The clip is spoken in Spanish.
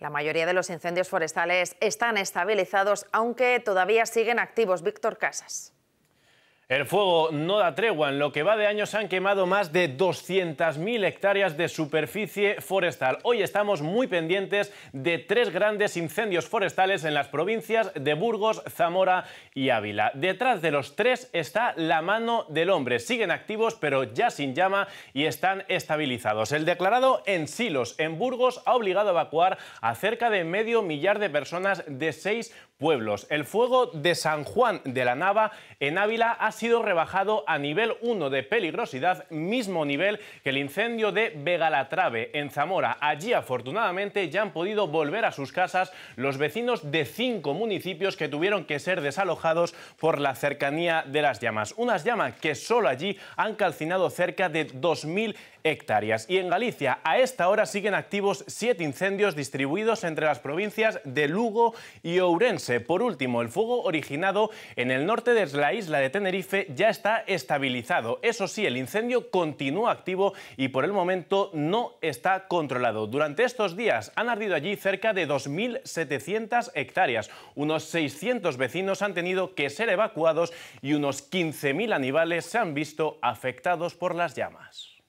La mayoría de los incendios forestales están estabilizados, aunque todavía siguen activos. Víctor Casas. El fuego no da tregua. En lo que va de años se han quemado más de 200.000 hectáreas de superficie forestal. Hoy estamos muy pendientes de tres grandes incendios forestales en las provincias de Burgos, Zamora y Ávila. Detrás de los tres está la mano del hombre. Siguen activos pero ya sin llama y están estabilizados. El declarado en Silos, en Burgos, ha obligado a evacuar a cerca de medio millar de personas de seis pueblos. El fuego de San Juan de la Nava en Ávila ha sido rebajado a nivel 1 de peligrosidad, mismo nivel que el incendio de Vegalatrave en Zamora. Allí afortunadamente ya han podido volver a sus casas los vecinos de cinco municipios que tuvieron que ser desalojados por la cercanía de las llamas. Unas llamas que solo allí han calcinado cerca de 2.000 hectáreas. Y en Galicia a esta hora siguen activos siete incendios distribuidos entre las provincias de Lugo y Ourense. Por último, el fuego originado en el norte de la isla de Tenerife ya está estabilizado. Eso sí, el incendio continúa activo y por el momento no está controlado. Durante estos días han ardido allí cerca de 2.700 hectáreas. Unos 600 vecinos han tenido que ser evacuados y unos 15.000 animales se han visto afectados por las llamas.